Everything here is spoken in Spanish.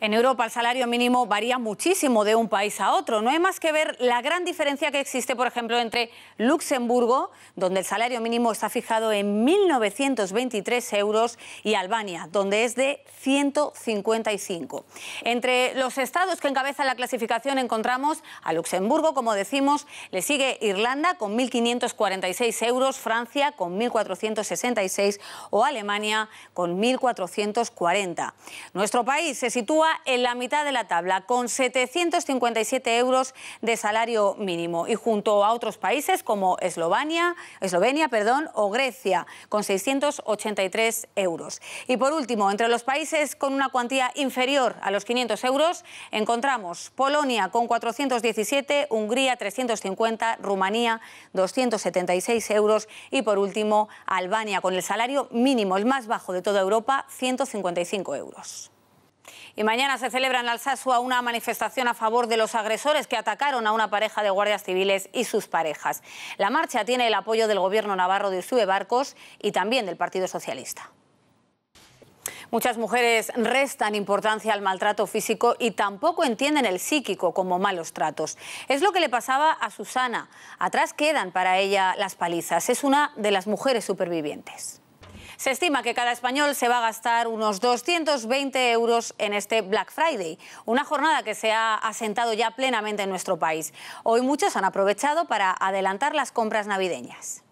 En Europa el salario mínimo varía muchísimo de un país a otro. No hay más que ver la gran diferencia que existe, por ejemplo, entre Luxemburgo, donde el salario mínimo está fijado en 1.923 euros, y Albania, donde es de 155. Entre los estados que encabezan la clasificación encontramos a Luxemburgo, como decimos, le sigue Irlanda con 1.546 euros, Francia con 1.466 o Alemania con 1.440. Nuestro país se sitúa sitúa en la mitad de la tabla, con 757 euros de salario mínimo. Y junto a otros países como Eslovenia, Eslovenia perdón, o Grecia, con 683 euros. Y por último, entre los países con una cuantía inferior a los 500 euros, encontramos Polonia con 417, Hungría 350, Rumanía 276 euros y por último Albania con el salario mínimo, el más bajo de toda Europa, 155 euros. Y mañana se celebra en Alsasua una manifestación a favor de los agresores que atacaron a una pareja de guardias civiles y sus parejas. La marcha tiene el apoyo del gobierno navarro de Usue Barcos y también del Partido Socialista. Muchas mujeres restan importancia al maltrato físico y tampoco entienden el psíquico como malos tratos. Es lo que le pasaba a Susana. Atrás quedan para ella las palizas. Es una de las mujeres supervivientes. Se estima que cada español se va a gastar unos 220 euros en este Black Friday, una jornada que se ha asentado ya plenamente en nuestro país. Hoy muchos han aprovechado para adelantar las compras navideñas.